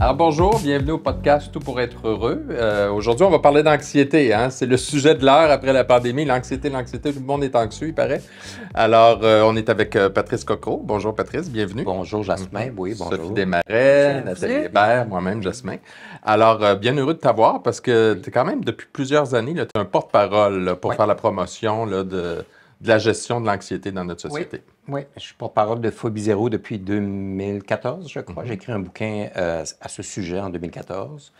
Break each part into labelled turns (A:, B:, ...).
A: Alors bonjour, bienvenue au podcast Tout pour être heureux. Euh, aujourd'hui, on va parler d'anxiété. Hein. C'est le sujet de l'heure après la pandémie. L'anxiété, l'anxiété, tout le monde est anxieux, il paraît. Alors, euh, on est avec euh, Patrice Coco. Bonjour Patrice, bienvenue. Bonjour Jasmin, mhm. oui, bonjour. Sophie Desmarais, Nathalie Hébert, moi-même Jasmin. Alors, bien heureux de t'avoir parce que tu es quand même depuis plusieurs années, tu es un porte-parole pour faire la promotion là, de de la gestion de l'anxiété dans notre société.
B: Oui, je suis porte-parole de Phobie Zéro depuis 2014, je crois. Mm-hmm. J'ai écrit un bouquin euh, à ce sujet en 2014.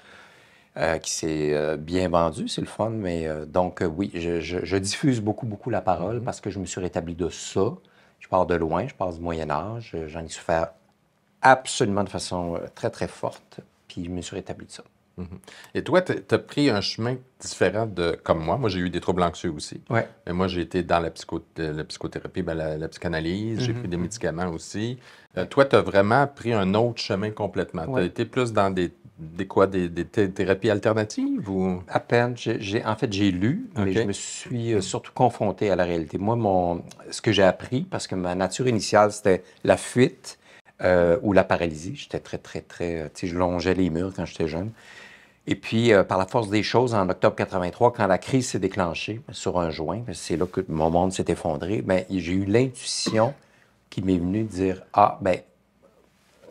B: Euh, qui s'est euh, bien vendu, c'est le fun, mais donc oui, je, diffuse beaucoup, beaucoup la parole mm-hmm. parce que je me suis rétabli de ça. Je pars de loin, je pars du Moyen Âge, j'en ai souffert absolument de façon très, très forte, puis je me suis rétabli de ça. Mhm. Et toi, tu as pris un chemin différent de
A: comme moi. Moi, j'ai eu des troubles anxieux aussi. Mais moi, j'ai été dans la, psycho, la psychothérapie, ben, la, psychanalyse, j'ai mhm. pris des mhm. médicaments aussi. Euh, toi, tu as vraiment pris un autre chemin complètement. Tu as été plus dans des, quoi, des, thérapies alternatives ou? À peine. J'ai, en fait,
B: j'ai lu, mais je me suis euh, surtout confronté à la réalité. Moi, mon, ce que j'ai appris, parce que ma nature initiale, c'était la fuite euh, ou la paralysie. J'étais très, très, très. Tu sais, je longeais les murs quand j'étais jeune. Et puis, euh, par la force des choses, en octobre 83, quand la crise s'est déclenchée ben, sur un joint, ben, c'est là que mon monde s'est effondré, mais ben, j'ai eu l'intuition qui m'est venue de dire Ah, ben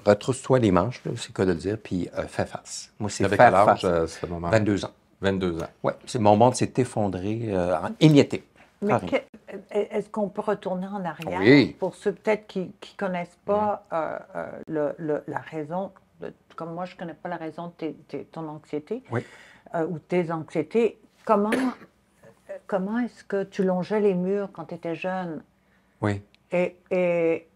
B: retrousse-toi les manches, c'est quoi de le dire, puis euh, fais face. Moi, c'est faire face. à euh, ce moment 22 ans. 22 ans. Oui, mon monde s'est effondré, émietté. Mais
C: est-ce qu'on peut retourner en arrière pour ceux peut-être qui ne connaissent pas mm. la raison comme moi, je ne connais pas la raison de ton anxiété euh, ou tes anxiétés. Comment, comment est-ce que tu longeais les murs quand tu étais jeune? Oui. Et, et,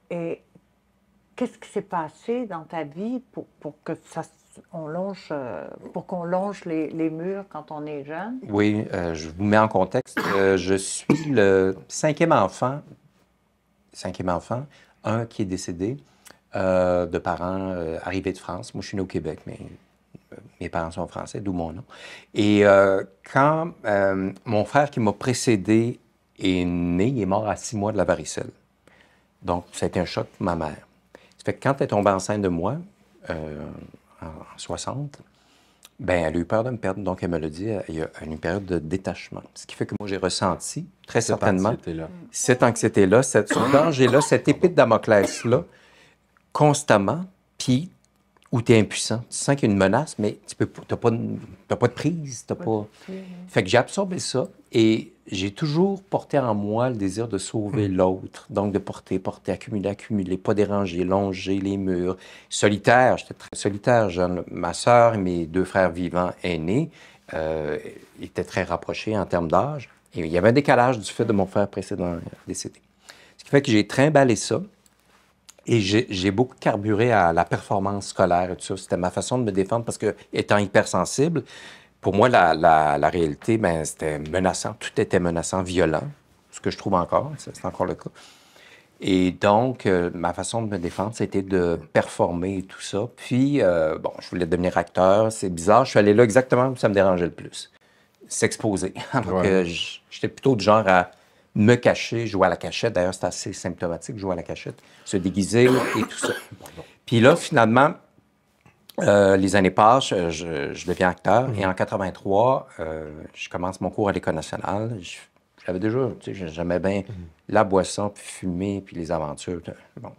C: qu'est-ce qui s'est passé dans ta vie pour, pour que ça on longe, euh, pour qu'on longe les, les, murs quand on est jeune?
B: Oui, euh, je vous mets en contexte. je suis le cinquième enfant, cinquième enfant, un qui est décédé, euh, de parents euh, arrivés de France. Moi, je suis né au Québec, mais euh, mes parents sont français, d'où mon nom. Et quand mon frère qui m'a précédé est né, il est mort à six mois de la varicelle. Donc, ça un choc pour ma mère. Ça fait que quand elle est tombée enceinte de moi, en, 60, ben, elle a eu peur de me perdre, donc elle me l'a dit, il y a une période de détachement. Ce qui fait que moi, j'ai ressenti, très certainement, cette anxiété-là, ce danger-là, cette épée de Damoclès-là, constamment, puis où tu es impuissant. Tu sens qu'il y a une menace, mais tu n'as pas, pas de prise. As pas... Fait que j'ai absorbé ça et j'ai toujours porté en moi le désir de sauver mm. l'autre. Donc de porter, porter, accumuler, accumuler, pas déranger, longer les murs. Solitaire, j'étais très solitaire. Jeune. Ma sœur et mes deux frères vivants aînés euh, étaient très rapprochés en termes d'âge. Et il y avait un décalage du fait de mon frère précédent décédé. Ce qui fait que j'ai trimballé ça. Et j'ai beaucoup carburé à la performance scolaire et tout ça. C'était ma façon de me défendre parce que, étant hypersensible, pour moi, la, la, réalité, ben, c'était menaçant. Tout était menaçant, violent, ce que je trouve encore, c'est encore le cas. Et donc, euh, ma façon de me défendre, c'était de performer et tout ça. Puis, euh, bon, je voulais devenir acteur, c'est bizarre. Je suis allé là exactement où ça me dérangeait le plus. S'exposer. j'étais plutôt du genre à me cacher, jouer à la cachette. D'ailleurs, c'est assez symptomatique, jouer à la cachette, se déguiser et tout ça. Puis là, finalement, euh, les années passent, euh, je, deviens acteur. Et mhm. en 83, euh, je commence mon cours à l'École nationale. J'avais déjà, tu sais, j'aimais bien mhm. la boisson, puis fumer, puis les aventures. Bon,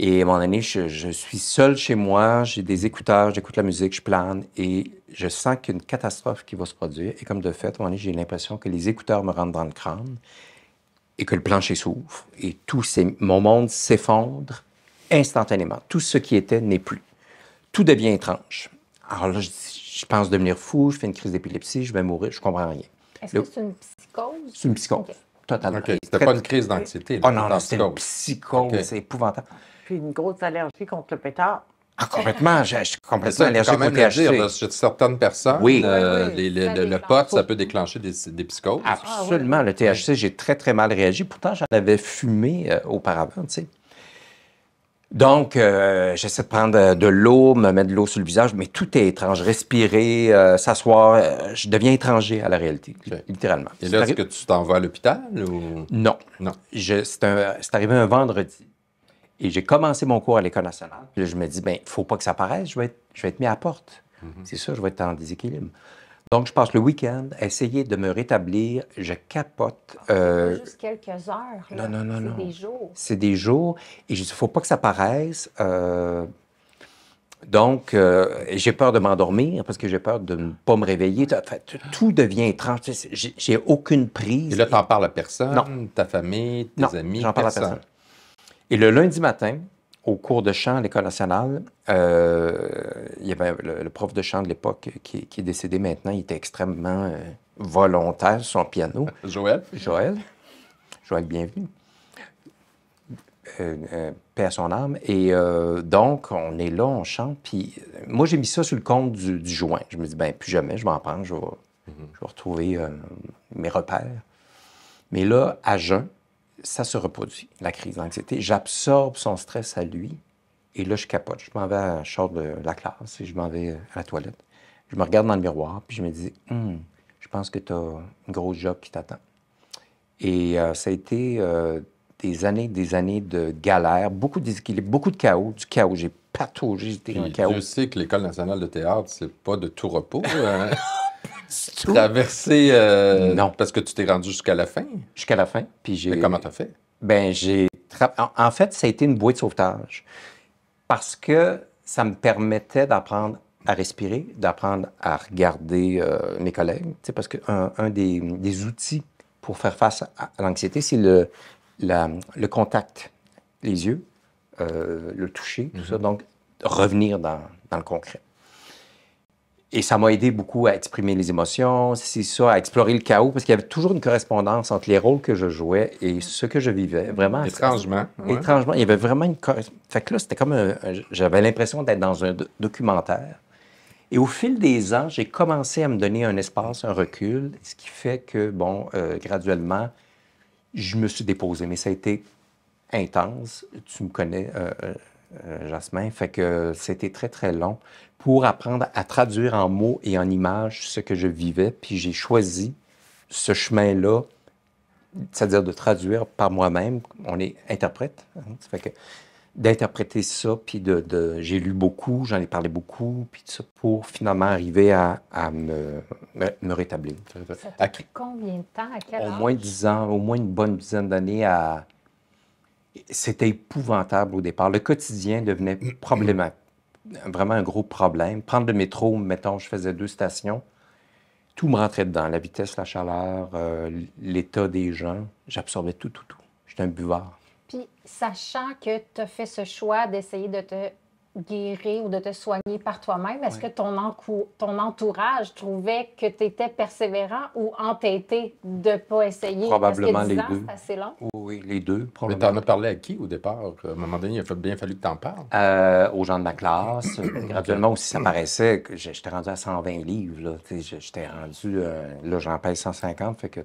B: et à un moment donné, je, suis seul chez moi, j'ai des écouteurs, j'écoute la musique, je plane et je sens qu'une catastrophe qui va se produire. Et comme de fait, à un moment donné, j'ai l'impression que les écouteurs me rentrent dans le crâne et que le plancher s'ouvre et tout mon monde s'effondre instantanément. Tout ce qui était n'est plus. Tout devient étrange. Alors là, je, pense devenir fou, je fais une crise d'épilepsie, je vais mourir, je comprends rien. Est-ce que c'est
D: une psychose? C'est une
B: psychose. Totalement. C'était pas une crise d'anxiété. Oh non, non,
A: c'était une psychose, c'est épouvantable
C: une grosse allergie contre le pétard. Ah,
A: complètement,
B: je suis complètement allergique au THC.
A: Chez certaines personnes, oui. Euh, le, le pot, ça peut
B: déclencher des, des psychoses. Ah, Absolument, le THC, j'ai très, très mal réagi. Pourtant, j'en avais fumé euh, auparavant, tu sais. Donc, euh, j'essaie de prendre euh, de l'eau, me mettre de l'eau sur le visage, mais tout est étrange. Respirer, s'asseoir, je deviens étranger à la réalité, littéralement. là, est-ce que tu t'en vas à l'hôpital ou... Non. Non. C'est arrivé un vendredi. Et j'ai commencé mon cours à l'École nationale. je me dis, ne ben, faut pas que ça paraisse, je vais être, je vais être mis à porte. Mhm. C'est ça, je vais être en déséquilibre. Donc, je passe le week-end à essayer de me rétablir. Je capote. Ah, euh... Juste
D: quelques heures. Non, non, non. C'est des jours.
B: C'est des jours. Et je dis, faut pas que ça paraisse. Euh, donc, euh, j'ai peur de m'endormir parce que j'ai peur de ne pas me réveiller. tout devient étrange. J'ai aucune prise. Et là, tu n'en parles à personne? Non. Ta famille, tes amis? parle à personne. Et le lundi matin, au cours de chant à l'École nationale, euh, il y avait le, prof de chant de l'époque qui, est décédé maintenant, il était extrêmement euh, volontaire sur son piano. Joël. Joël. Joël, bienvenue. Euh, euh, paix à son âme. Et donc, on est là, on chante. Puis moi, j'ai mis ça sur le compte du, du joint. Je me dis, ben plus jamais, je m'en vais, mhm. je vais retrouver mes repères. Mais là, à jeun, ça se reproduit, la crise d'anxiété. J'absorbe son stress à lui et là, je capote. Je m'en vais à la de la classe et je m'en vais à la toilette. Je me regarde dans le miroir puis je me dis hum, je pense que tu as une grosse job qui t'attend. Et euh, ça a été euh, des années, des années de galère, beaucoup d'équilibre, beaucoup de chaos, du chaos. J'ai j'ai j'étais un chaos. Je sais que l'École nationale de théâtre, c'est pas de tout repos. Hein. Traverser. Traversé. Euh, non. Parce que tu t'es rendu jusqu'à la fin. Jusqu'à la fin. Puis j'ai. comment t'as fait? Ben, j'ai. En fait, ça a été une bouée de sauvetage. Parce que ça me permettait d'apprendre à respirer, d'apprendre à regarder euh, mes collègues. Parce qu'un un des, outils pour faire face à, l'anxiété, c'est le, le contact, les yeux, euh, le toucher, tout ça. Mhm. Donc, revenir dans le concret et ça m'a aidé beaucoup à exprimer les émotions, c'est ça, à explorer le chaos, parce qu'il y avait toujours une correspondance entre les rôles que je jouais et ce que je vivais, vraiment. Étrangement. Étrangement, il y avait vraiment une correspondance. Fait que là, c'était comme, j'avais l'impression d'être dans un documentaire. Et au fil des ans, j'ai commencé à me donner un espace, un recul, ce qui fait que, bon, euh, graduellement, je me suis déposé, mais ça a été intense. Tu me connais. Euh, euh, euh, Jasmin. Fait que c'était très, très long pour apprendre à traduire en mots et en images ce que je vivais. Puis j'ai choisi ce chemin-là, c'est-à-dire de traduire par moi-même. On est interprète. Hein. fait que d'interpréter ça, puis de, j'ai lu beaucoup, j'en ai parlé beaucoup, puis tout ça, pour finalement arriver à, me, rétablir. Ça fait
D: combien de temps? Au moins dix
B: ans, au moins une bonne dizaine d'années à c'était épouvantable au départ. Le quotidien devenait problématique, vraiment un gros problème. Prendre le métro, mettons, je faisais deux stations, tout me rentrait dedans, la vitesse, la chaleur, euh, l'état des gens. J'absorbais tout, tout, tout. J'étais un buvard.
D: Puis, sachant que tu as fait ce choix d'essayer de te guérir ou de te soigner par toi-même, est-ce que ton, ton entourage trouvait que tu étais persévérant ou entêté de ne pas essayer? Probablement les ans, deux. Assez long?
A: Oui, les deux, probablement. Mais tu en as
B: parlé à qui au départ? À un moment donné, il a bien fallu que tu en parles. Euh, aux gens de ma classe. Euh, graduellement aussi, ça paraissait que j'étais rendu à 120 livres. J'étais rendu, euh, là, j'en paye 150, fait que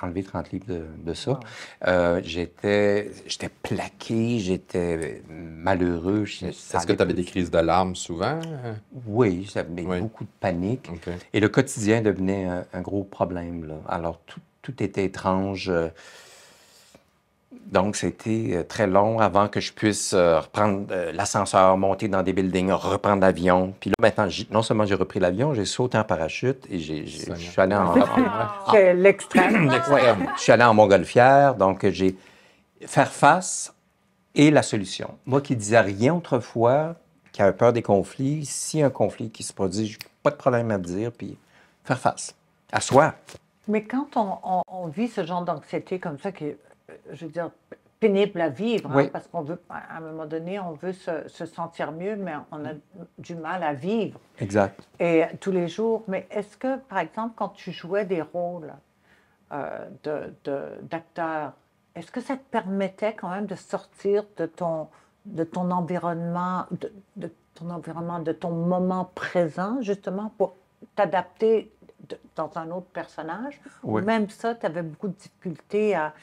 B: enlever 30 livres de, ça. j'étais, j'étais plaqué, j'étais malheureux tu des crises de larmes souvent? Oui, j'avais beaucoup de panique. Et le quotidien devenait un, gros problème. Alors, tout, tout, était étrange. Euh, donc, c'était euh, très long avant que je puisse euh, reprendre l'ascenseur, monter dans des buildings, reprendre l'avion. Puis là, maintenant, non seulement j'ai repris l'avion, j'ai sauté en parachute et j'ai, je suis allé en...
C: l'extrême.
B: je suis allé en montgolfière. Donc, j'ai... Faire face et la solution. Moi qui disais rien autrefois, qui avait peur des conflits, si un conflit qui se produit, pas de problème à dire, puis faire face, à soi.
C: Mais quand on, vit ce genre d'anxiété comme ça, qui euh, je veux dire, pénible à vivre, hein, parce qu'on veut, à un moment donné, on veut se, sentir mieux, mais on a du mal à vivre. Exact. Et euh, tous les jours. Mais est-ce que, par exemple, quand tu jouais des rôles euh, d'acteur, est-ce que ça te permettait quand même de sortir de ton, de ton environnement, de, ton environnement, de ton moment présent, justement, pour t'adapter dans un autre personnage? Ou même ça, tu avais beaucoup de difficultés à,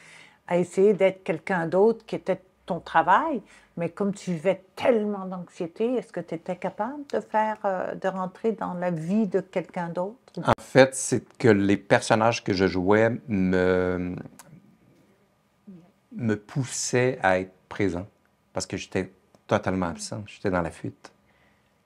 C: à essayer d'être quelqu'un d'autre qui était ton travail, mais comme tu vivais tellement d'anxiété, est-ce que tu étais capable de faire, euh, de rentrer dans la vie de quelqu'un d'autre?
B: En fait, c'est que les personnages que je jouais me, me poussait à être présent parce que j'étais totalement absent, j'étais dans la fuite.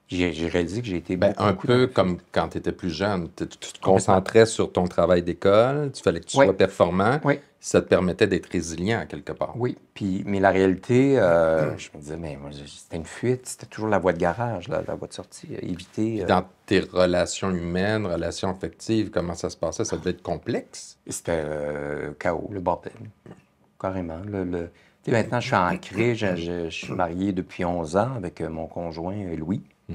B: J'ai
A: réalisé que j'ai été ben, un peu comme quand tu étais plus jeune. Tu te concentrais sur ton travail d'école, tu fallait que tu sois performant. Ça te permettait d'être résilient à quelque part. Oui, puis, mais la réalité, euh, je me disais, mais c'était une fuite, c'était toujours la voie de garage, la, voie de sortie, euh, éviter. Euh, dans tes relations humaines, relations affectives, comment ça se passait? Ça devait être
B: complexe. C'était chaos, le bordel carrément. Le, maintenant, je suis ancré, je, suis marié depuis 11 ans avec euh, mon conjoint euh, Louis. Mm-hmm.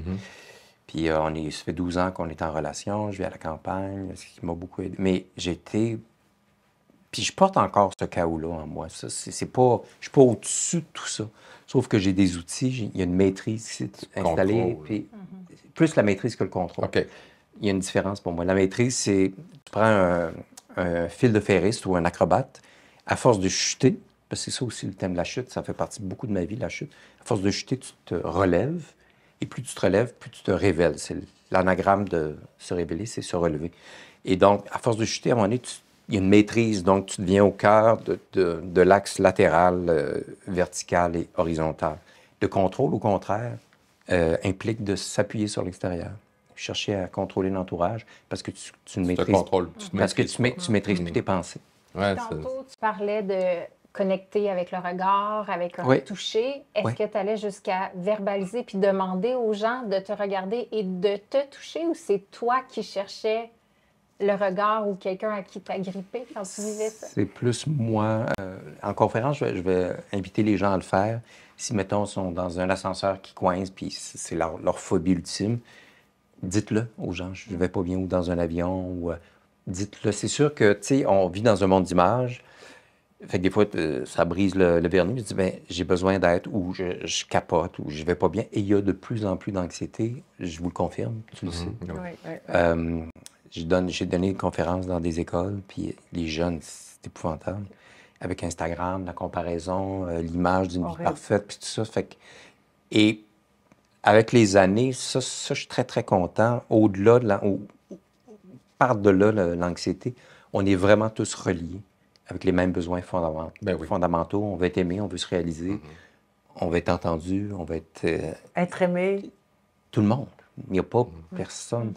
B: Puis euh, on est, ça fait 12 ans qu'on est en relation, je vis à la campagne, ce qui m'a beaucoup aidé. Mais j'étais... Puis je porte encore ce chaos-là en moi. Ça, c'est, pas, je suis pas au-dessus de tout ça. Sauf que j'ai des outils, il y a une maîtrise installée. Mm-hmm. Plus la maîtrise que le contrôle. Il y a une différence pour moi. La maîtrise, c'est tu prends un, un fil de ferriste ou un acrobate, à force de chuter, parce que c'est ça aussi le thème de la chute, ça fait partie beaucoup de ma vie, la chute, à force de chuter, tu te relèves, et plus tu te relèves, plus tu te révèles. C'est l'anagramme de se révéler, c'est se relever. Et donc, à force de chuter, à un moment donné, il y a une maîtrise, donc tu deviens au cœur de, l'axe latéral, euh, vertical et horizontal. Le contrôle, au contraire, euh, implique de s'appuyer sur l'extérieur, chercher à contrôler l'entourage parce que tu, ne maîtrises, tu parce que tu, maîtrises mm. tes pensées. Tantôt,
D: tu parlais de connecter avec le regard, avec un toucher. Est-ce que tu allais jusqu'à verbaliser puis demander aux gens de te regarder et de te toucher ou c'est toi qui cherchais le regard ou quelqu'un à qui t'as grippé quand tu vivais ça?
B: C'est plus moi. Euh, en conférence, je vais, inviter les gens à le faire. Si, mettons, ils sont dans un ascenseur qui coince, puis c'est leur, leur phobie ultime, dites-le aux gens, je ne vais pas bien, ou dans un avion, ou, euh, dites-le. C'est sûr que, tu sais, on vit dans un monde d'images. Fait que des fois, euh, ça brise le, vernis. Je dis, ben, j'ai besoin d'être ou je, capote ou je vais pas bien. Et il y a de plus en plus d'anxiété, je vous le confirme, tu le mhm. euh, j'ai donné, une des conférences dans des écoles, puis les jeunes, c'est épouvantable. Avec Instagram, la comparaison, euh, l'image d'une vie parfaite, puis tout ça. Fait que, et avec les années, ça, je suis très, très content. Au-delà de la, de là l'anxiété, on est vraiment tous reliés avec les mêmes besoins ben fondamentaux. on veut être aimé, on veut se réaliser, mm-hmm. on veut être entendu, on veut être... Euh, être aimé. Tout le monde. Il n'y a pas mm-hmm. personne,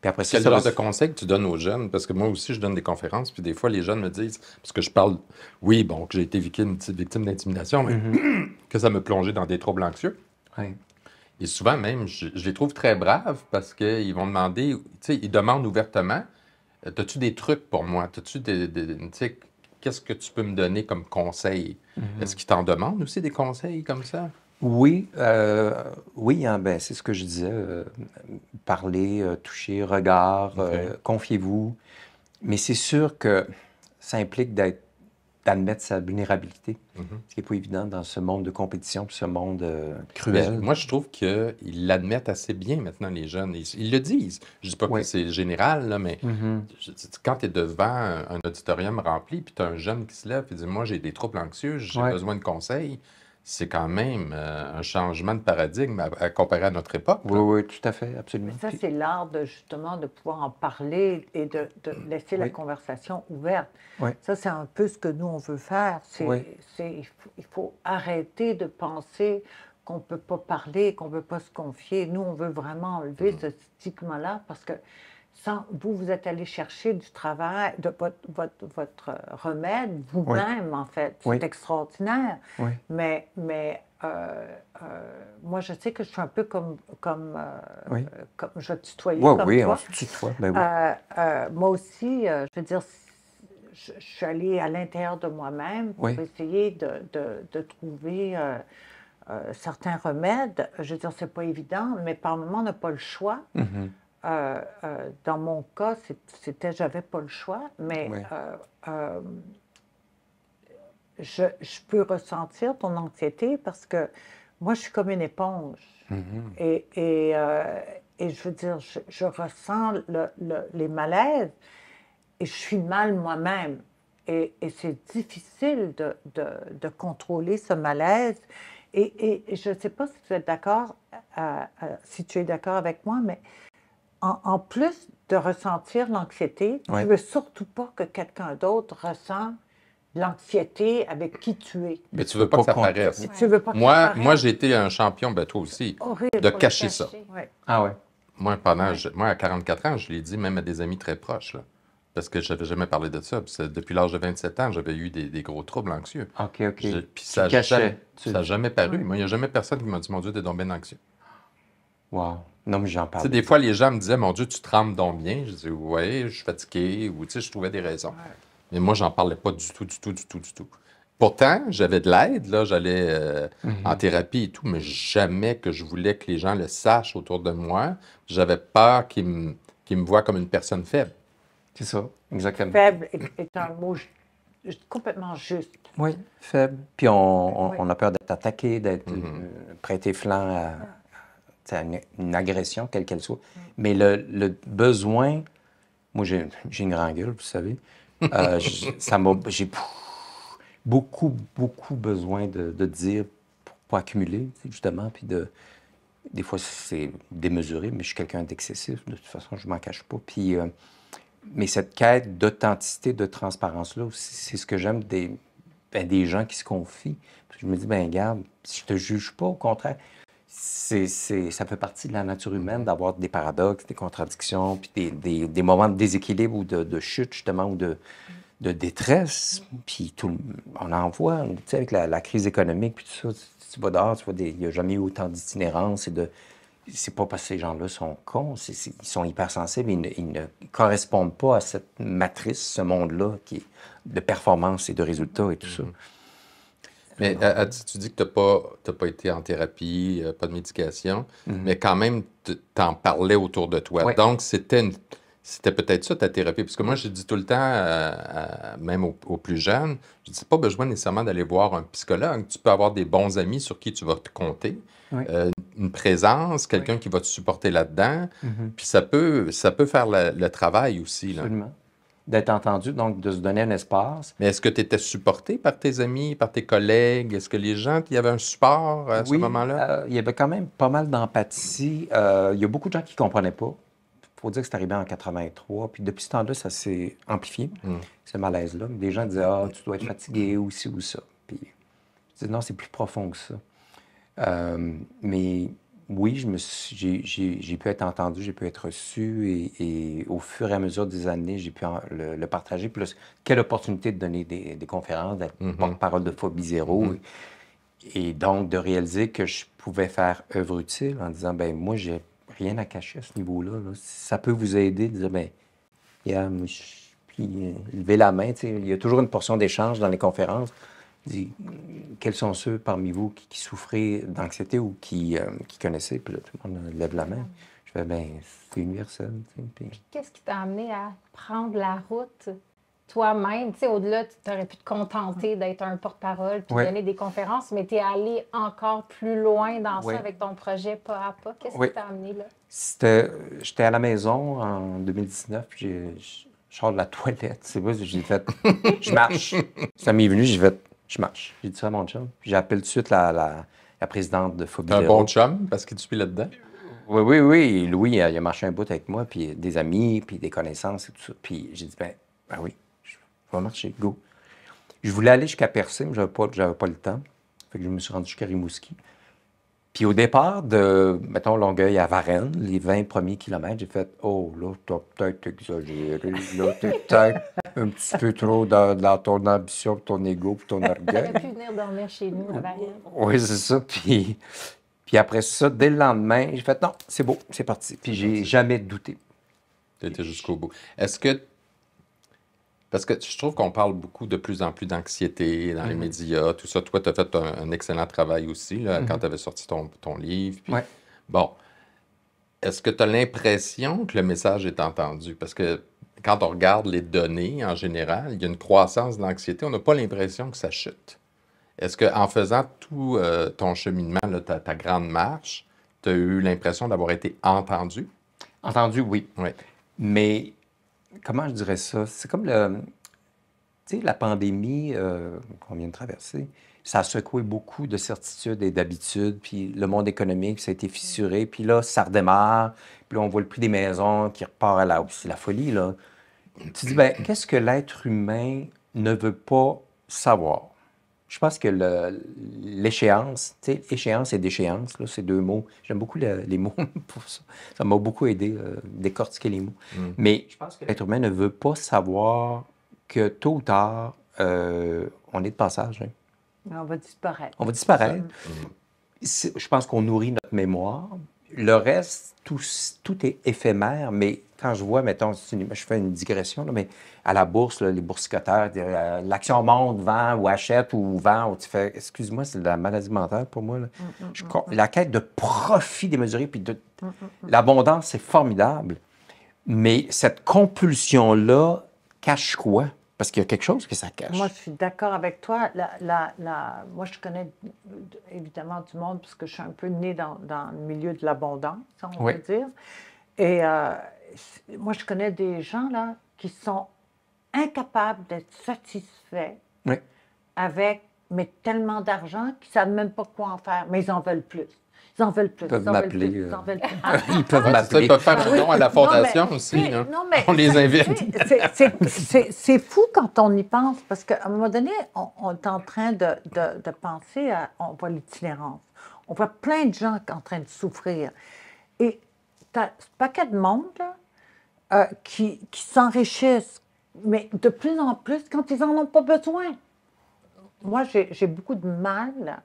A: Quel genre de conseils que tu donnes aux jeunes? Parce que moi aussi, je donne des conférences, puis des fois, les jeunes me disent, parce que je parle, oui, bon, que j'ai été victime, victime d'intimidation, mais mm-hmm. que ça me plongeait dans des troubles anxieux. Oui. Et souvent même, je, les trouve très braves parce qu'ils vont demander, tu sais, ils demandent ouvertement, euh, as-tu des trucs pour moi? des, qu'est-ce que tu peux me donner comme conseil? Mm-hmm. Est-ce qu'ils t'en demandent aussi des conseils comme ça?
B: Oui, euh, oui, hein, ben, c'est ce que je disais. Euh, parler, toucher, regard, confiez-vous. Mais c'est sûr que ça implique d'être d'admettre sa vulnérabilité, mhm. ce qui n'est pas évident dans ce monde de compétition, puis ce monde euh, cruel. moi, je trouve qu'ils l'admettent assez
A: bien maintenant, les jeunes. Ils, le disent. Je ne dis pas que c'est général, mais mhm. quand tu es devant un, auditorium rempli, puis tu as un jeune qui se lève et dit, moi, j'ai des troubles anxieux, j'ai besoin de conseils c'est quand même euh, un changement de paradigme à, comparé à notre époque. Oui, oui,
B: tout à fait, absolument. ça, c'est
C: l'art de justement de pouvoir en parler et de, laisser la conversation ouverte. Ça, c'est un peu ce que nous, on veut faire. C'est, il, faut, arrêter de penser qu'on ne peut pas parler, qu'on ne peut pas se confier. Nous, on veut vraiment enlever mm. ce stigma-là parce que vous, vous êtes allé chercher du travail, de votre, euh, remède vous-même, en fait. C'est extraordinaire. Mais, mais euh, euh, moi, je sais que je suis un peu comme. comme, comme je tutoyais. comme oui, toi. on tutoie. Ben moi aussi, je veux dire, je, suis allée à l'intérieur de moi-même pour essayer de, trouver. certains remèdes, je veux dire, c'est pas évident, mais par moment, on n'a pas le choix. Mm-hmm. Euh, euh, dans mon cas, c'était, j'avais pas le choix, mais euh, je, peux ressentir ton anxiété parce que moi, je suis comme une éponge. Mm-hmm. Et, je veux dire, je, ressens les malaises et je suis mal moi-même. Et, c'est difficile de, de, contrôler ce malaise. Et, je ne sais pas si tu es d'accord, si tu es d'accord avec moi, mais en, plus de ressentir l'anxiété, tu tu veux surtout pas que quelqu'un d'autre ressente l'anxiété avec qui tu es. Mais tu veux pas, que ça apparaisse.
A: Tu veux pas moi, moi, j'ai été un champion, ben toi aussi, de cacher, ça. Ah ouais. Moi, pendant, moi, à 44 ans, je l'ai dit même à des amis très proches, parce que je n'avais jamais parlé de ça. Depuis l'âge de 27 ans, j'avais eu des, gros troubles anxieux. OK, OK. puis ça n'a jamais, paru. Moi, il n'y a jamais personne qui m'a dit, mon Dieu, t'es bien anxieux. Wow. Non, mais j'en parle. des fois, les gens me disaient, mon Dieu, tu trembles donc bien. Je dis, oui, je suis fatigué, ou tu sais, je trouvais des raisons. Mais moi, j'en parlais pas du tout, du tout, du tout, du tout. Pourtant, j'avais de l'aide, là, j'allais euh, mm-hmm. en thérapie et tout, mais jamais que je voulais que les gens le sachent autour de moi. J'avais peur qu'ils me, voient comme une personne faible. C'est ça, exactement.
C: Faible est un mot complètement juste.
B: Oui, faible. Puis on, a peur d'être attaqué, d'être mm-hmm. euh, prêté flanc à, ah à une, agression, quelle qu'elle soit. Mm. Mais le, besoin, moi j'ai, une grande gueule, vous savez, euh, j'ai beaucoup, beaucoup besoin de, dire pour pas accumuler, justement, puis de... Des fois, c'est démesuré, mais je suis quelqu'un d'excessif. De toute façon, je m'en cache pas. Puis, euh, mais cette quête d'authenticité, de transparence-là, c'est ce que j'aime des, ben, des gens qui se confient. je me dis, ben garde, je te juge pas, au contraire c'est, ça fait partie de la nature humaine d'avoir des paradoxes, des contradictions, puis des, des, moments de déséquilibre ou de, de chute, justement, ou de, de détresse. Puis tout, on en voit, tu sais, avec la, crise économique, puis tout ça, tu, vas dehors, tu vois, il n'y a jamais eu autant d'itinérance et de... C'est pas parce que ces gens-là sont cons, ils sont hypersensibles, ils ne, ils ne correspondent pas à cette matrice, ce monde-là qui est de performance et de résultats et tout ça. Mm-hmm. Mais euh,
A: euh, tu dis que tu n'as pas, pas été en thérapie, euh, pas de médication, mm-hmm. mais quand même, tu en parlais autour de toi. Donc, c'était c'était peut-être ça ta thérapie. Parce que moi, je dis tout le temps, même aux, plus jeunes, je dis pas besoin nécessairement d'aller voir un psychologue. Tu peux avoir des bons amis sur qui tu vas te compter, une présence, quelqu'un qui va te supporter là-dedans. Mm-hmm. Puis ça peut, ça peut faire le travail aussi. Là. Absolument d'être entendu, donc de se donner un espace. Mais est-ce que tu étais supporté par tes amis, par tes collègues? Est-ce que
B: les gens, il y avait un support à ce moment-là? Euh, il y avait quand même pas mal d'empathie. Euh, il y a beaucoup de gens qui ne comprenaient pas. Il faut dire que c'est arrivé en 83. Puis depuis ce temps-là, ça s'est amplifié, hmm. ce malaise-là. des gens disaient, ah, tu dois être fatigué ou ci ou ça. Puis je disais « non, c'est plus profond que ça. Euh, mais oui, j'ai, pu être entendu, j'ai pu être reçu et, au fur et à mesure des années, j'ai pu le, partager. Plus, quelle opportunité de donner des, conférences, d'être mm-hmm. porte-parole de Phobie Zéro. Mm-hmm. et, donc, de réaliser que je pouvais faire œuvre utile en disant, ben moi, j'ai rien à cacher à ce niveau-là. Ça peut vous aider de dire, ben, yeah, puis euh, lever la main. Il y a toujours une portion d'échange dans les conférences dit quels sont ceux parmi vous qui, souffraient d'anxiété ou qui, euh, qui connaissaient Puis là, tout le monde euh, lève la main. Je fais ben c'est universel. Puis...
D: Qu'est-ce qui t'a amené à prendre la route toi-même, au-delà, tu aurais pu te contenter d'être un porte-parole puis donner des conférences, mais tu es allé encore plus loin dans ça avec ton projet pas à pas. Qu'est-ce qui t'a amené là?
B: j'étais à la maison en 2019, puis je sors de la toilette, c'est vrai, j'ai fait, je marche. ça m'est venu, j'ai fait, je marche. J'ai dit ça à mon chum. J'appelle tout de suite la, présidente de Phobie. Un bon chum, parce que tu suis là-dedans? Oui, oui, oui. Louis, il a marché un bout avec moi, puis des amis, puis des connaissances et tout ça. Puis j'ai dit, ben, ben oui, on vais marcher, go. Je voulais aller jusqu'à Percé, mais je n'avais pas, pas, le temps. Fait que je me suis rendu jusqu'à Rimouski. Puis au départ de, mettons, Longueuil à Varennes, les 20 premiers kilomètres, j'ai fait Oh, là, t'as peut-être exagéré. Là, t'es peut-être un petit peu trop dans, ton ambition, ton ego, ton orgueil. T'aurais pu
D: venir dormir chez nous à Varennes. Oui, c'est
B: ça. Puis, puis après ça, dès le lendemain, j'ai fait Non, c'est beau, c'est parti. Puis j'ai jamais douté. T'étais jusqu'au bout. Est-ce que
A: parce que je trouve qu'on parle beaucoup de plus en plus d'anxiété dans les mhm. médias, tout ça. Toi, tu as fait un, excellent travail aussi là, mhm. quand tu avais sorti ton, ton livre. Bon. Est-ce que tu as l'impression que le message est entendu? Parce que quand on regarde les données en général, il y a une croissance d'anxiété. On n'a pas l'impression que ça chute. Est-ce qu'en faisant tout euh, ton cheminement, ta, ta grande marche, tu as eu l'impression d'avoir été
B: entendu? Entendu, oui. Ouais. Mais comment je dirais ça? C'est comme le, la pandémie euh, qu'on vient de traverser, ça a secoué beaucoup de certitudes et d'habitudes, puis le monde économique, ça a été fissuré, puis là, ça redémarre, puis là, on voit le prix des maisons qui repart à la C'est la folie, là. Tu dis, ben, qu'est-ce que l'être humain ne veut pas savoir? je pense que l'échéance, tu sais, échéance et déchéance, là, c'est deux mots, j'aime beaucoup les mots pour ça. Ça m'a beaucoup aidé, à euh, décortiquer les mots. Mm. Mais je pense que l'être humain ne veut pas savoir que tôt ou tard, euh, on est de passage. Hein.
C: On va disparaître. On va
B: disparaître. Mm. Je pense qu'on nourrit notre mémoire. Le reste, tout, tout est éphémère, mais quand je vois, mettons, je fais une digression, mais à la bourse, les boursicoteurs, euh, l'action monte, vend ou achète ou vend, ou tu fais, excuse-moi, c'est de la maladie mentale pour moi. Mm, mm, mm, la quête de profit démesuré, puis de l'abondance, c'est formidable, mais cette compulsion-là cache quoi? Parce qu'il y a quelque chose que ça cache.
C: Moi, je suis d'accord avec toi. La, Moi, je connais évidemment du monde parce je suis un peu née dans, dans le milieu de l'abondance, on peut dire. Et, euh, moi, je connais des gens là qui sont incapables d'être satisfaits avec mais tellement d'argent qu'ils savent même pas quoi en faire, mais ils en veulent plus. Ils en veulent plus. Ils peuvent m'appeler. Ils, peuvent
B: ah,
A: m'appeler. Ils peuvent faire un don à la fondation aussi. Hein. on les invite.
C: C'est fou quand on y pense, parce qu'à un moment donné, on, est en train de, penser à. On l'itinérance. On voit plein de gens qui sont en train de souffrir. Et ce paquet de monde, là, euh, qui, s'enrichissent, mais de plus en plus quand ils n'en ont pas besoin. Moi, j'ai beaucoup de mal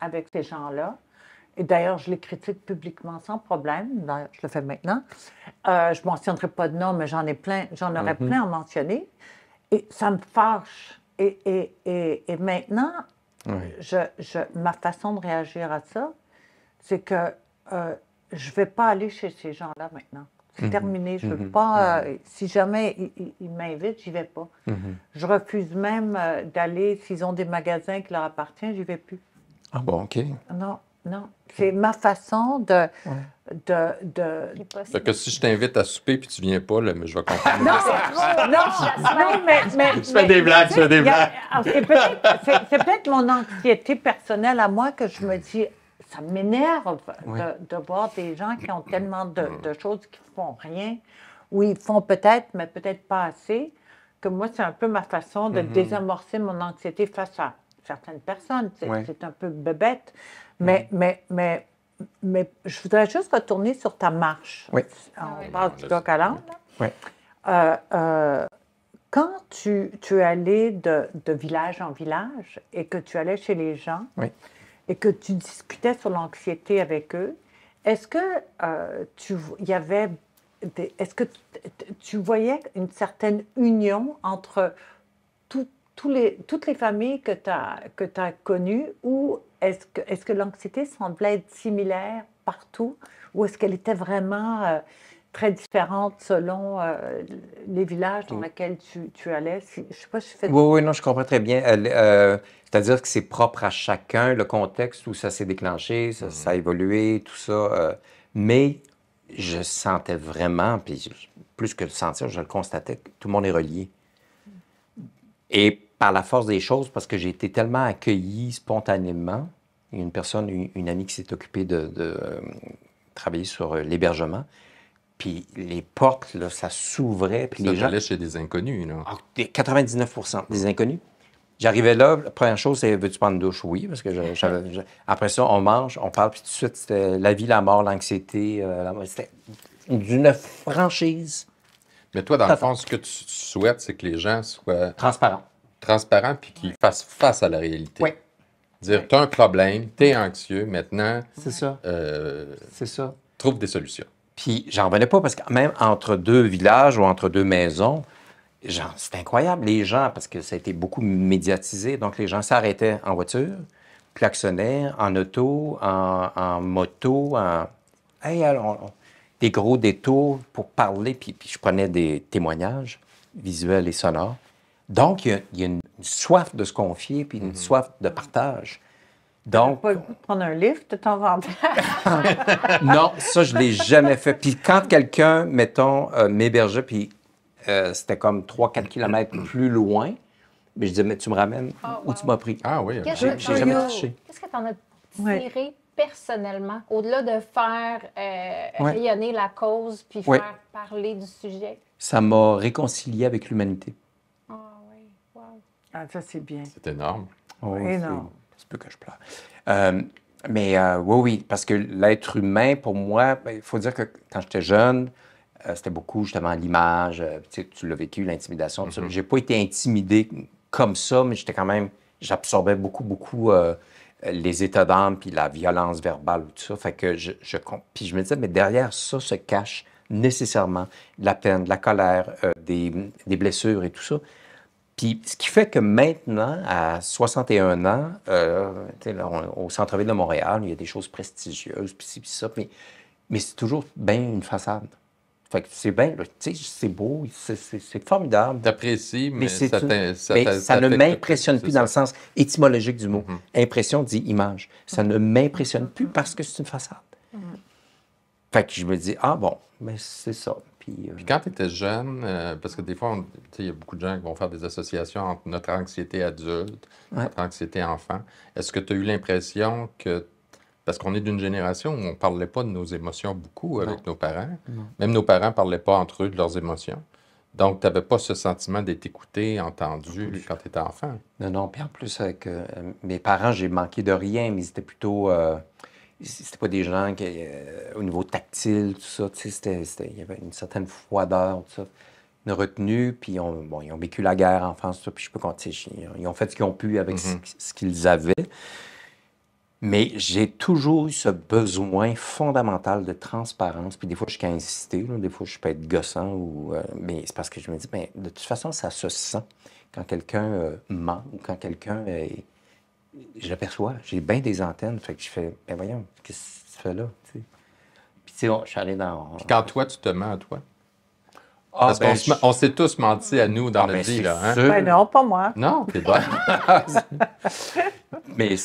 C: avec ces gens-là. Et d'ailleurs, je les critique publiquement sans problème. Je le fais maintenant. Euh, je ne mentionnerai pas de nom, mais j'en ai plein. J'en aurais mhm. plein à mentionner. Et ça me fâche. Et, maintenant, je, ma façon de réagir à ça, c'est que euh, je ne vais pas aller chez ces gens-là maintenant. C'est mhm. terminé. Je ne mhm. veux pas. Euh, si jamais ils, m'invitent, j'y vais pas. Mhm. Je refuse même euh, d'aller. S'ils ont des magasins qui leur appartiennent, j'y vais plus. Ah bon, OK. Non, non. C'est ma façon de. de, de... Fait
A: que si je t'invite à souper puis tu viens pas, là, mais je vais comprendre.
B: non, non, non,
C: mais, mais, fais des blagues, tu fais des blagues. Ah, c'est peut-être mon anxiété personnelle à moi que je me dis ça m'énerve de, voir des gens qui ont tellement de, choses qui ne font rien, ou ils font peut-être, mais peut-être pas assez, que moi, c'est un peu ma façon de mhm. désamorcer mon anxiété face à certaines personnes. C'est un peu bébête, mais, mais, mais, mais, je voudrais juste retourner sur ta marche. On ah parle du euh, euh, quand tu, tu allais de, de, village en village et que tu allais chez les gens, et que tu discutais sur l'anxiété avec eux, est-ce que euh, tu y avait est-ce que tu voyais une certaine union entre les, toutes les familles que tu as, que as connues ou est-ce que, l'anxiété semblait être similaire partout ou est-ce qu'elle était vraiment euh, très différentes selon euh, les villages dans lesquels tu, allais. Je sais pas si je fais... Oui,
B: oui, non, je comprends très bien. Euh, c'est-à-dire que c'est propre à chacun, le contexte où ça s'est déclenché, ça, mhm. a évolué, tout ça. Euh, mais je sentais vraiment, puis plus que le sentir, je le constatais, que tout le monde est relié. Et par la force des choses, parce que j'ai été tellement accueilli spontanément, une personne, une, amie qui s'est occupée de, de travailler sur l'hébergement, puis les portes, là, ça s'ouvrait. Puis les gens. chez des inconnus, là. Ah, 99 des inconnus. J'arrivais là, la première chose, c'est veux-tu prendre une douche? Oui, parce que j'avais... » après ça, on mange, on parle, puis tout de suite, c'était la vie, la mort, l'anxiété. Euh, c'était d'une franchise. Mais toi, dans le fond, ce que tu souhaites, c'est que les gens
A: soient. Transparents. Transparents, puis qu'ils fassent face à la réalité. Oui. Dire, t'as un
B: problème, t'es anxieux, maintenant. C'est ça. Euh, c'est ça. Trouve des solutions. Puis j'en revenais pas parce que même entre deux villages ou entre deux maisons, c'est incroyable. Les gens, parce que ça a été beaucoup médiatisé, donc les gens s'arrêtaient en voiture, klaxonnaient, en auto, en, moto, en. des gros détours pour parler, puis, je prenais des témoignages visuels et sonores. Donc, il y a, une, soif de se confier, puis une mhm. soif de partage. Donc. pas
C: prendre un livre de temps en
B: non, ça, je ne l'ai jamais fait. Puis quand quelqu'un, mettons, euh, m'hébergeait, puis euh, c'était comme 3-4 km plus loin, mais je disais, mais tu me ramènes ah, où tu m'as pris. Ah oui, Je j'ai, jamais touché.
D: Qu'est-ce que tu en as tiré personnellement, au-delà de faire euh, rayonner la cause puis faire parler du sujet?
B: Ça m'a réconcilié avec l'humanité.
D: Ah oui, wow.
C: Ah, ça, c'est bien.
D: C'est
B: énorme. Oui, oh, énorme c'est peu que je pleure. Euh, mais euh, oui, oui, parce que l'être humain, pour moi, ben, il faut dire que quand j'étais jeune, euh, c'était beaucoup justement l'image, tu l'as vécu, l'intimidation. ça. Je mm-hmm. J'ai pas été intimidé comme ça, mais j'étais quand même, j'absorbais beaucoup, beaucoup les états d'âme, puis la violence verbale, tout ça. Fait que je, je, puis je me disais, mais derrière ça se cache nécessairement la peine, la colère, des, des, blessures et tout ça ce qui fait que maintenant, à 61 ans, euh, au centre-ville de Montréal, il y a des choses prestigieuses, puis ça, mais, c'est toujours bien une façade. Fait que c'est bien, c'est beau, c'est formidable. T'apprécies, mais, ça, ne m'impressionne plus dans le sens étymologique du mot. Mm-hmm. Impression dit image. Ça ne mm-hmm. m'impressionne plus parce que c'est une façade. Mm-hmm. Fait je me dis, ah bon, mais
A: c'est ça. Euh, Puis, quand tu étais jeune, euh, parce que des fois, il y a beaucoup de gens qui vont faire des associations entre notre anxiété adulte, notre anxiété enfant. Est-ce que tu as eu l'impression que parce qu'on est d'une génération où on ne parlait pas de nos émotions beaucoup avec nos parents. Même nos parents ne parlaient pas entre eux de leurs émotions. Donc, tu n'avais pas ce sentiment d'être écouté,
B: entendu quand tu étais enfant. Non, non. Puis en plus, que euh, mes parents, j'ai manqué de rien, mais c'était plutôt c'était pas des gens qui, euh, au niveau tactile, tout ça, tu sais, c'était, il y avait une certaine froideur, tout ça, une retenue, puis on, bon, ils ont vécu la guerre en France, ça, puis je peux continuer ils ont fait ce qu'ils ont pu avec mm-hmm. ce, qu'ils avaient. Mais j'ai toujours eu ce besoin fondamental de transparence. Puis des fois, je suis insister, des fois, je peux être gossant. Ou, euh, mais c'est parce que je me dis, mais ben, de toute façon, ça se sent quand quelqu'un euh, ment ou quand quelqu'un est j'aperçois, j'ai bien des antennes. Fait que je fais, ben voyons, qu'est-ce que tu fais là? Puis, tu sais, je suis allé dans. Puis
A: quand toi, tu te mens à toi? Ah, Parce qu'on ben, s'est tous menti à nous dans le ah, ben, vie. Là, hein? Ben non, pas moi. Non, c'est bon. Mais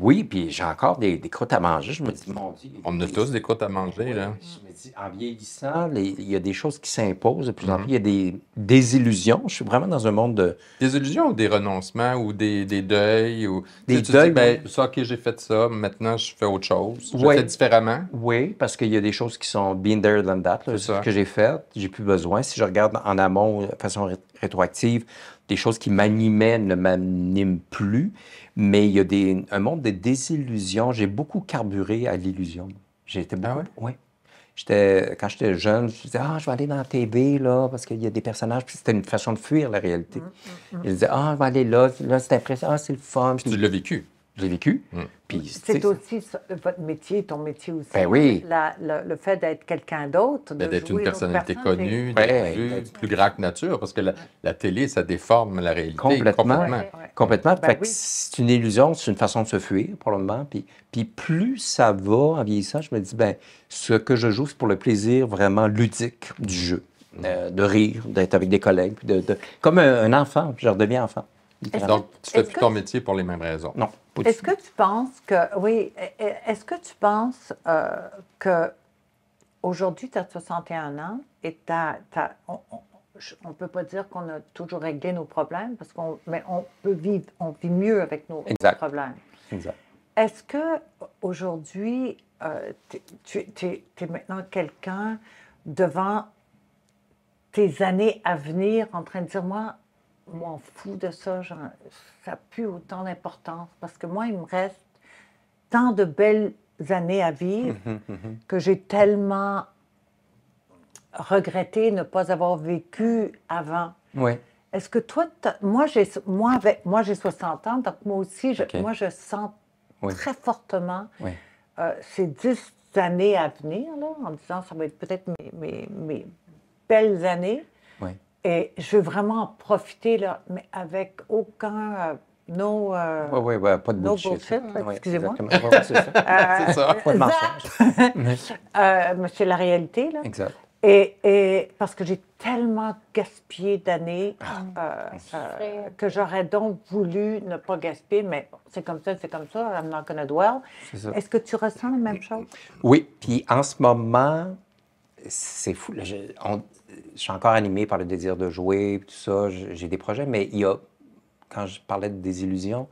A: oui, puis
B: j'ai encore des, des, croûtes à manger. Je me dis,
A: On a tous des croûtes à manger, là. Hein. Je
B: me dis, en vieillissant, il y a des choses qui s'imposent de plus en mm-hmm. plus. Il y a des désillusions. Je suis vraiment dans un monde
A: de. Des illusions ou des renoncements ou des, des deuils ou. Des tu deuils. ben, ça, OK, j'ai fait
B: ça, maintenant je fais autre chose. Je fais différemment. Oui, parce qu'il y a des choses qui sont binder there than that, ce que j'ai fait, j'ai plus besoin. Si je regarde en amont de façon rétroactive, des choses qui m'animaient ne m'animent plus mais il y a un monde de désillusions. J'ai beaucoup carburé à l'illusion. J'étais ah beaucoup. Ah ouais? Oui. Quand j'étais jeune, je disais, ah, je vais aller dans la TV, là, parce qu'il y a des personnages. Puis c'était une façon de fuir la réalité. Je mmh, me mmh, mmh. ah, je vais aller là, là, c'est impressionnant, ah, c'est le fun. tu l'as vécu. J'ai vécu. C'est
C: aussi votre métier, ton métier aussi. Ben oui. le fait d'être quelqu'un d'autre. Ben, d'être une personnalité connue,
A: ouais, plus, plus que nature, parce que la, télé, ça déforme
B: la réalité. Complètement. Complètement. Ben c'est une illusion, c'est une façon de se fuir, probablement. Puis, puis plus ça va en vieillissant, je me dis, ben ce que je joue, c'est pour le plaisir vraiment ludique du jeu. Euh, de rire, d'être avec des collègues, comme un, un enfant, je redeviens enfant. Donc,
A: tu fais plus ton métier pour les mêmes raisons. Non.
B: Est-ce
C: que tu penses que, oui, e-, e-, est-ce que tu penses euh, que aujourd'hui, tu as 61 ans et tu as, on ne peut pas dire qu'on a toujours réglé nos problèmes parce qu'on mais on peut vivre, on vit mieux avec nos, problèmes. Exact. Est-ce que aujourd'hui, euh, tu es, es, maintenant quelqu'un devant tes années à venir en train de dire moi, m'en fous de ça, ça n'a plus autant d'importance parce que moi, il me reste tant de belles années à vivre mhm, mhm. que j'ai tellement regretté ne pas avoir vécu avant. Est-ce que toi, moi j'ai moi j'ai 60 ans, donc moi aussi je, moi je sens très fortement euh, ces 10 années à venir en disant ça va être peut-être mes belles années. Et je veux vraiment en profiter, là, mais avec aucun. Euh, no, euh, oui, oui, ouais, pas de no bullshit. excusez-moi. c'est ça. Euh, ça. Pas de mensonge. mais c'est euh, la réalité, là. Exact. Et, et parce que j'ai tellement gaspillé d'années ah, euh, que j'aurais donc voulu ne pas gaspiller, mais c'est comme ça, c'est comme ça, I'm not gonna dwell. Est-ce que tu ressens la même chose?
B: Oui, puis en ce moment, c'est fou. Là, je, je suis encore animé par le désir de jouer, tout ça. J'ai des projets, mais il y a, quand je parlais de désillusion,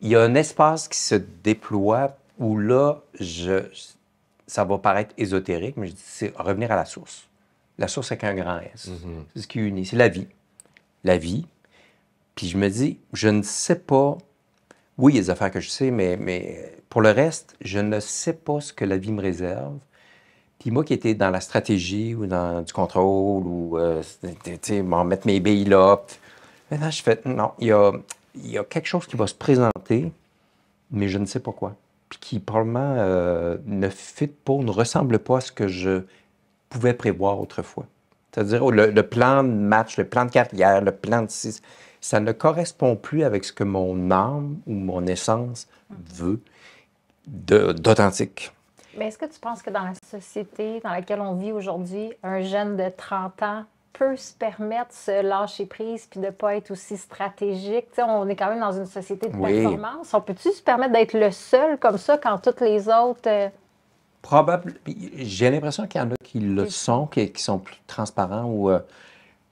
B: il y a un espace qui se déploie où là, je, ça va paraître ésotérique, mais je dis, c'est revenir à la source. La source c'est qu'un grand S. Mm-hmm. C'est ce qui unit, c'est la vie. La vie. Puis je me dis, je ne sais pas, oui, il y a des affaires que je sais, mais, mais pour le reste, je ne sais pas ce que la vie me réserve. Puis moi qui étais dans la stratégie ou dans du contrôle ou, euh, tu sais, mettre mes billes là. Maintenant, je fais, non, il y a, quelque chose qui va se présenter, mais je ne sais pas quoi. Puis qui probablement euh, ne fit pas, ne ressemble pas à ce que je pouvais prévoir autrefois. C'est-à-dire, le, plan de match, le plan de carrière, le plan de... Ça ne correspond plus avec ce que mon âme ou mon essence veut d'authentique.
D: Mais est-ce que tu penses que dans la société dans laquelle on vit aujourd'hui, un jeune de 30 ans peut se permettre de se lâcher prise puis de ne pas être aussi stratégique? on est quand même dans une société de performance. On peut-tu se permettre d'être le seul comme ça quand toutes les autres. Euh,
B: Probable. J'ai l'impression qu'il y en a qui le sont, qui, sont plus transparents ou. Euh,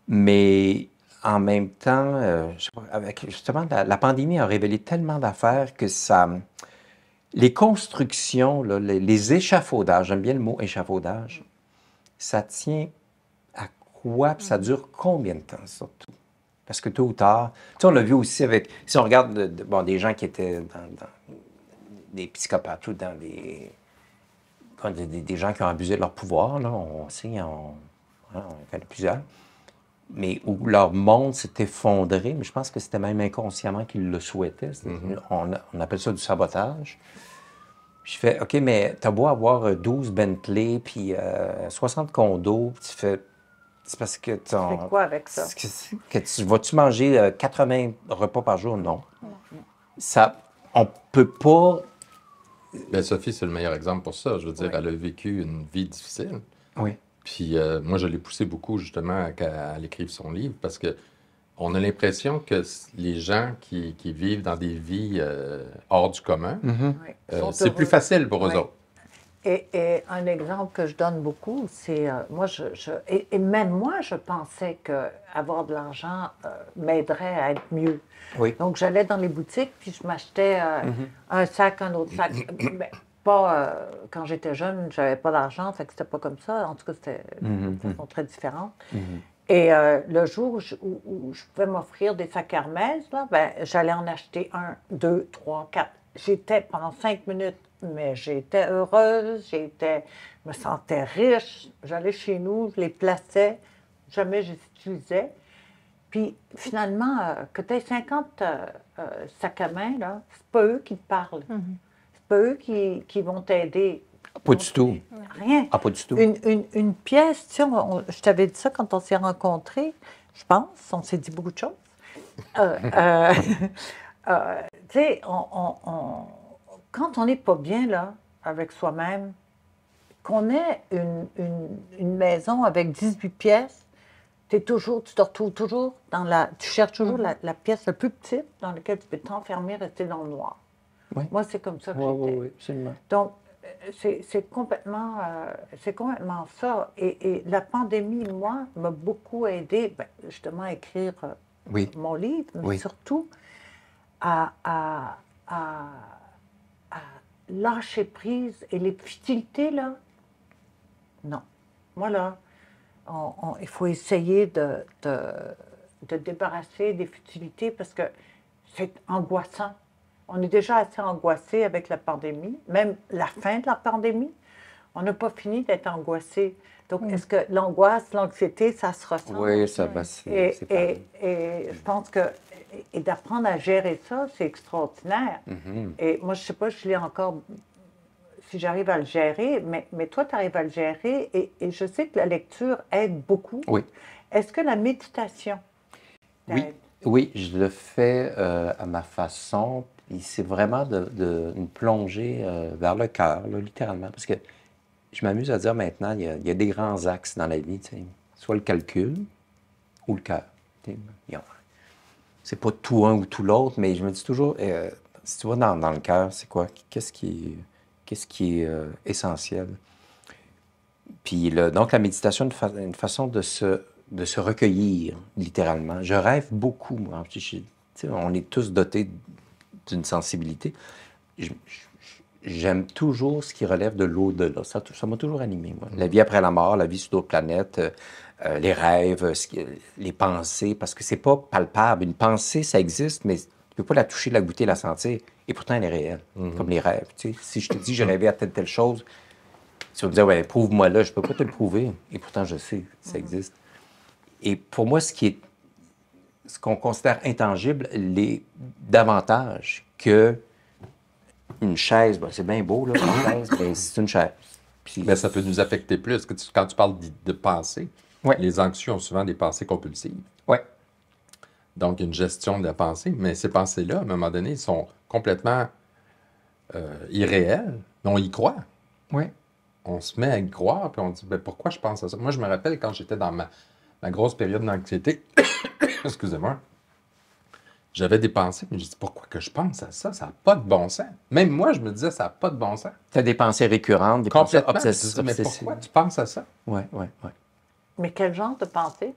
B: mais en même temps, euh, avec justement, la, pandémie a révélé tellement d'affaires que ça les constructions, les, échafaudages, j'aime bien le mot échafaudage, ça tient à quoi, ça dure combien de temps surtout? Parce que tôt ou tard, tu sais, on l'a vu aussi avec, si on regarde des gens qui étaient dans, des psychopathes ou dans des, des, gens qui ont abusé de leur pouvoir, là, on sait, on, hein, on, on connaît plusieurs mais où leur monde s'est effondré, mais je pense que c'était même inconsciemment qu'ils le souhaitaient. Mhm. On, appelle ça du sabotage. Je fais, OK, mais t'as beau avoir 12 euh, Bentley, puis 60 euh, condos, tu fais, c'est parce que tu fais quoi avec ça? Que, tu, vas-tu manger 80 euh, repas par jour? Non. Ça, on peut pas...
A: Ben, Sophie, c'est le meilleur exemple pour ça. Je veux dire, elle a vécu une vie difficile. Oui. Puis euh, moi, je l'ai poussé beaucoup justement à l'écrire son livre parce que on a l'impression que les gens qui, vivent dans des vies euh, hors du commun, mm-hmm. euh, c'est plus facile pour eux autres.
C: Et, un exemple que je donne beaucoup, c'est moi, je, et, même moi, je pensais que avoir de l'argent m'aiderait à être mieux. Donc j'allais dans les boutiques puis je m'achetais mm-hmm. un sac, un autre sac. pas. Euh, quand j'étais jeune, j'avais pas d'argent, fait que c'était pas comme ça. En tout cas, c'était mhm. façon très différente. Mhm. Et euh, le jour où je, pouvais m'offrir des sacs Hermès, ben, j'allais en acheter un, deux, trois, quatre. J'étais pendant cinq minutes, mais j'étais heureuse, j'étais, me sentais riche. J'allais chez nous, je les plaçais, jamais je les utilisais. Puis finalement, côté euh, que tu 50 sacs à main, là, c'est pas eux qui parlent. Mhm peu qui, qui vont t'aider. Pas du tout. Rien. Ah, pas du tout. Une, une, pièce, tu sais, je t'avais dit ça quand on s'est rencontrés, je pense, on s'est dit beaucoup de choses. Euh, euh, euh, tu sais, quand on n'est pas bien, là, avec soi-même, qu'on ait une, une, maison avec 18 pièces, es toujours, tu te retrouves toujours dans la... Tu cherches toujours mm-hmm. la, la, pièce la plus petite dans laquelle tu peux t'enfermer, rester dans le noir. Moi, c'est comme ça que j'étais. Donc, euh, c'est complètement, euh, complètement ça. Et, la pandémie, moi, m'a beaucoup aidé ben, justement à écrire euh, mon livre, mais surtout à, lâcher prise. Et les futilités, là, non. Moi, là, il faut essayer de, de, de débarrasser des futilités parce que c'est angoissant. On est déjà assez angoissé avec la pandémie, même la fin de la pandémie. On n'a pas fini d'être angoissé. Donc, est-ce que l'angoisse, l'anxiété, ça se ressent?
B: Oui, ça va. Et,
C: et, je pense que et d'apprendre à gérer ça, c'est extraordinaire. Mm-hmm. Et moi, je ne sais pas, je l'ai encore, si j'arrive à le gérer, mais, mais toi, tu arrives à le gérer et, je sais que la lecture aide beaucoup. Oui. Est-ce que la méditation
B: oui. Oui, je le fais euh, à ma façon. C'est vraiment de, de, une plongée euh, vers le cœur, littéralement. Parce que je m'amuse à dire maintenant, il y, a, des grands axes dans la vie. Soit le calcul ou le cœur. C'est pas tout un ou tout l'autre, mais je me dis toujours, euh, si tu vas dans, le cœur, c'est quoi? Qu'est-ce qui, -ce qui est essentiel? Puis donc la méditation, est une façon de se de se recueillir, littéralement. Je rêve beaucoup, moi. on est tous dotés d'une sensibilité. J'aime toujours ce qui relève de l'au-delà. Ça, ça m'a toujours animé, moi. La vie après la mort, la vie sur d'autres planètes, euh, les rêves, les pensées, parce que c'est pas palpable. Une pensée, ça existe, mais tu peux pas la toucher, la goûter, la sentir. Et pourtant, elle est réelle, mhm. comme les rêves. Si je te dis, je rêvais à telle telle chose, tu vas me dire, ouais, prouve-moi là, je peux pas te le prouver. Et pourtant, je sais, ça mhm. existe. Et pour moi, ce qui est ce qu'on considère intangible les davantage que une chaise. Ben, c'est bien beau, là, une chaise, mais c'est une chaise. Mais ben, ça peut nous affecter plus. quand tu parles de,
A: de pensée, les anxieux ont souvent des pensées compulsives. Oui. Donc, une gestion de la pensée. Mais ces pensées-là, à un moment donné, sont complètement euh, irréelles, mais on y croit. Oui. On se met à y croire, puis on dit, ben, pourquoi je pense à ça? Moi, je me rappelle quand j'étais dans ma, la grosse période d'anxiété, excusez-moi, j'avais des pensées, mais je dis pourquoi que je pense à ça? Ça n'a pas de bon sens. Même moi, je me disais, ça n'a pas de bon sens. Tu as des pensées récurrentes, des pensées obsessives. Mais pourquoi tu penses à ça? Oui, oui, oui.
C: Mais quel genre de pensée?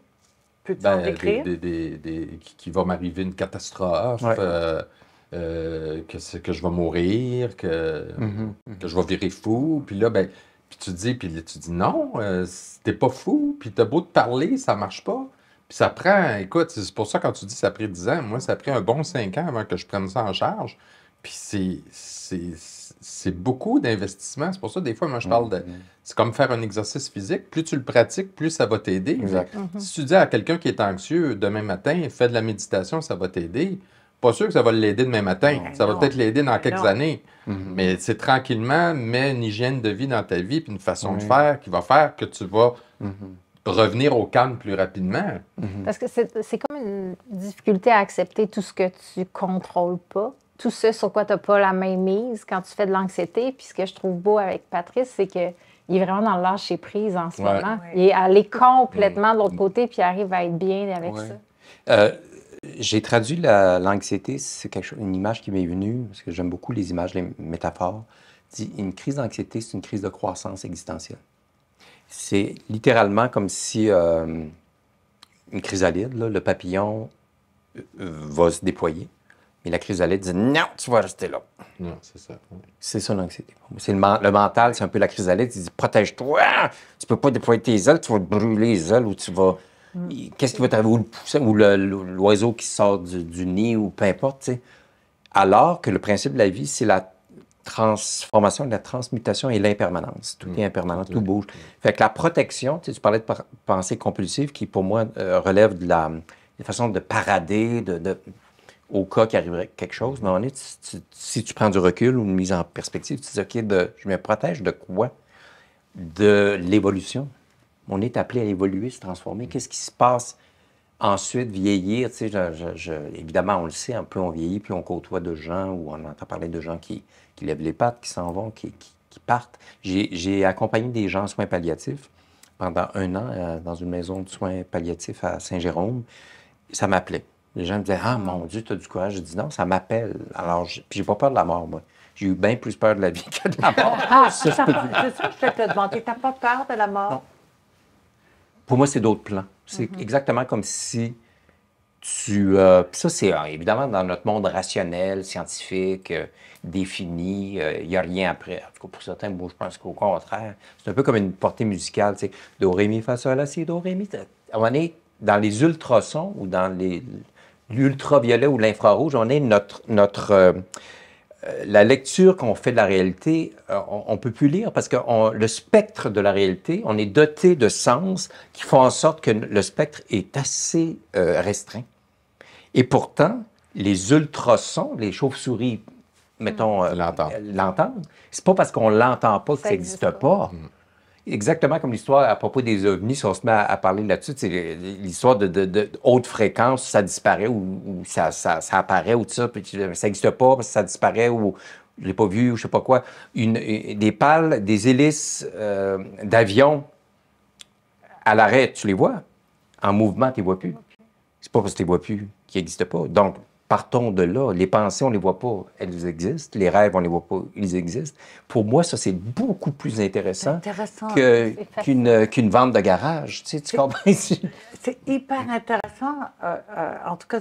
A: Peux-tu ben, Des, qui, va m'arriver une catastrophe, euh, euh, que, je vais mourir, que, mm-hmm. que je vais virer fou. Puis là, ben, puis tu dis, puis tu dis non, euh, t'es pas fou, puis t'as beau te parler, ça marche pas. Puis ça prend, écoute, c'est pour ça quand tu dis ça a pris 10 ans, moi, ça a pris un bon 5 ans avant que je prenne ça en charge. Puis c'est beaucoup d'investissement. C'est pour ça, des fois, moi, je parle de. Mm-hmm. C'est comme faire un exercice physique. Plus tu le pratiques, plus ça va t'aider. Si tu dis à quelqu'un qui est anxieux, demain matin, fais de la méditation, ça va t'aider pas sûr que ça va l'aider demain matin. Ben ça va peut-être l'aider dans quelques années. Mhm. Mais c'est tranquillement, mets une hygiène de vie dans ta vie, puis une façon de faire qui va faire que tu vas mhm. revenir au calme plus rapidement. Mhm. Parce
D: que c'est comme une difficulté à accepter tout ce que tu contrôles pas. Tout ce sur quoi tu n'as pas la main mise quand tu fais de l'anxiété. Puis ce que je trouve beau avec Patrice, c'est que il est vraiment dans le lâcher prise en ce moment. Il est allé complètement de l'autre mm. côté, puis arrive à être bien avec ça.
B: Euh, j'ai traduit l'anxiété, c'est une image qui m'est venue, parce que j'aime beaucoup les images, les métaphores. Dit, une crise d'anxiété, c'est une crise de croissance existentielle. C'est littéralement comme si euh, une chrysalide, le papillon euh, euh, va se déployer, mais la chrysalide dit non, tu vas rester là. Non, c'est ça. C'est ça l'anxiété. le, mental, c'est un peu la chrysalide, il dit protège-toi, tu peux pas déployer tes ailes, tu vas te brûler les ailes ou tu vas Mm. Qu'est-ce qui va t'arriver? Ou ou l'oiseau qui sort du, nid, ou peu importe. Alors que le principe de la vie, c'est la transformation, la transmutation et l'impermanence. Tout mm. est impermanent, tout mm. bouge. Fait que la protection, tu, parlais de pensée compulsive qui, pour moi, euh, relève de la, façon de parader, de, au cas qu'il arriverait quelque chose. Mais si tu prends du recul ou une mise en perspective, tu dis, OK, je me protège de quoi? De l'évolution, on est appelé à évoluer, se transformer. Mm. Qu'est-ce qui se passe ensuite, vieillir? évidemment, on le sait, un hein, peu on vieillit, puis on côtoie de gens ou on entend parler de gens qui, lèvent les pattes, qui s'en vont, qui, partent. J'ai accompagné des gens en soins palliatifs pendant un an euh, dans une maison de soins palliatifs à Saint-Jérôme. Ça m'appelait. Les gens me disaient Ah mon Dieu, tu as du courage. Je dis Non, ça m'appelle. Alors, puis j'ai pas peur de la mort, moi. J'ai eu bien plus peur de la vie que de la
C: mort. ah, c'est ça, que je te demander. T'as pas peur de la mort?
B: Pour moi, c'est d'autres plans. C'est mhm. exactement comme si tu. Euh, ça, c'est euh, évidemment dans notre monde rationnel, scientifique, euh, défini, il n'y a rien après. En tout cas, pour certains, moi, je pense qu'au contraire, c'est un peu comme une portée musicale, tu sais, do, ré, mi, fa, sol, la, si, do, ré, mi. On est dans les ultrasons ou dans l'ultraviolet ou l'infrarouge, on est notre, notre euh, la lecture qu'on fait de la réalité, euh, on peut plus lire parce que le spectre de la réalité, on est doté de sens qui font en sorte que le spectre est assez euh, restreint. Et pourtant, les ultrasons, les chauves-souris, mettons, mm. l'entendent. C'est pas parce qu'on l'entend pas que ça n'existe pas. Mm exactement comme l'histoire à propos des ovnis, si on se met à, parler là-dessus, c'est l'histoire de, de, haute fréquence, ça disparaît ou, ça, ça, apparaît ou tout ça, puis ça n'existe pas parce que ça disparaît ou je l'ai pas vu ou je sais pas quoi. Une, des pales, des hélices euh, d'avion à l'arrêt, tu les vois. En mouvement, tu les vois plus. C'est pas parce que tu les vois plus qu'ils n'existent pas. Donc, partons de là. Les pensées, on ne les voit pas, elles existent. Les rêves, on ne les voit pas, ils existent. Pour moi, ça, c'est beaucoup plus intéressant, euh, qu'une, vente de garage. Tu, c'est
C: hyper intéressant. Euh, euh, en tout cas,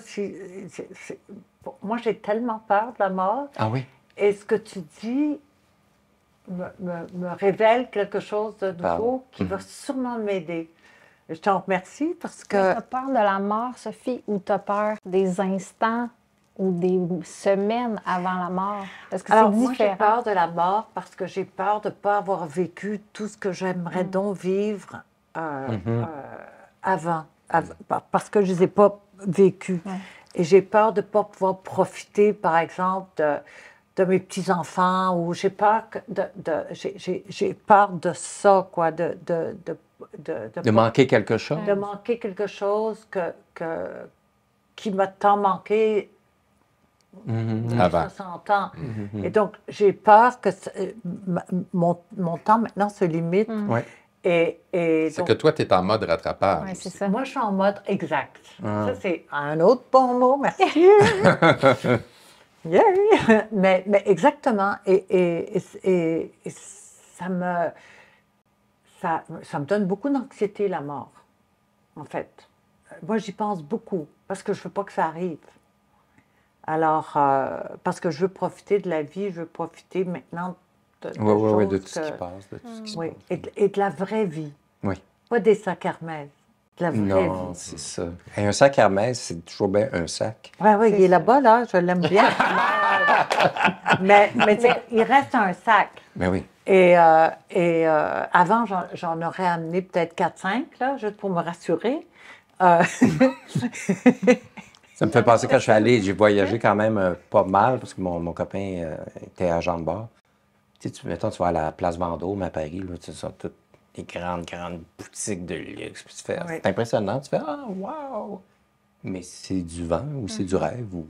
C: moi, j'ai tellement peur de la mort. Ah oui? Et ce que tu dis me, révèle quelque chose de bah nouveau qui va mhm. sûrement m'aider. Je t'en remercie parce que. Tu as
D: peur de la mort, Sophie, ou tu as peur des instants ou des semaines avant la mort? Est-ce que Alors, moi, j'ai peur de la
C: mort parce que j'ai peur de ne pas avoir vécu tout ce que j'aimerais mm. donc vivre euh, mm-hmm. euh, avant, Parce que je ne les ai pas vécu. Et j'ai peur de ne pas pouvoir profiter, par exemple, de, mes petits-enfants ou j'ai peur, de, j'ai, peur de ça, quoi, de de de, manquer
B: quelque chose. De
C: manquer quelque chose que, que qui m'a tant manqué
B: mm 60 ans. Mhm. Mhm. Et
C: donc, j'ai peur que euh, mon, mon, temps maintenant se limite. Mhm. Et, c'est
A: que toi, tu es en mode rattrapage.
C: Moi, je suis en mode exact. Ah. Ça, c'est un autre bon mot, merci. mais, mais exactement. Et, et, et ça me ça, ça me donne beaucoup d'anxiété, la mort, en fait. Euh, moi, j'y pense beaucoup parce que je ne veux pas que ça arrive. Alors, euh, parce que je veux profiter de la vie, je veux profiter maintenant de, de, tout ce qui passe, de tout ce qui se passe. Et, de, la vraie vie. Oui. Pas des sacs Hermès.
B: De la vraie non, c'est ça. Et un sac Hermès, c'est toujours bien un sac.
C: Oui, oui, il est là-bas, là. Je l'aime bien. mais, mais, mais il reste un sac. Mais ben oui. Et, euh, et euh, avant, j'en aurais amené peut-être 4-5, là, juste pour me rassurer. Euh,
B: Ça me fait penser quand je suis allé, j'ai voyagé quand même pas mal, parce que mon, copain était agent de bord. Tu sais, tu, mettons, tu vas à la place Vendôme à Paris, là, tu sais, toutes les grandes, grandes boutiques de luxe. tu fais, c'est impressionnant, tu fais,
C: ah, wow!
B: Mais c'est du vent, ou c'est du mm. rêve, ou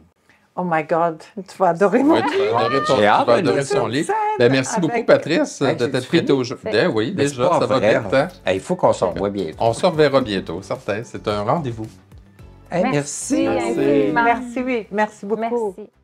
C: Oh my God, tu vas adorer mon livre. Tu vas adorer ton, hein, livre. Ben, merci beaucoup,
B: Patrice, d'être de t'être prêté aujourd'hui. Ben, ben oui, déjà, ça va bien hein. Il faut qu'on se revoie bientôt.
A: On se reverra bientôt, certain. C'est un rendez-vous.
C: merci. Merci. Merci. merci. merci beaucoup. Merci.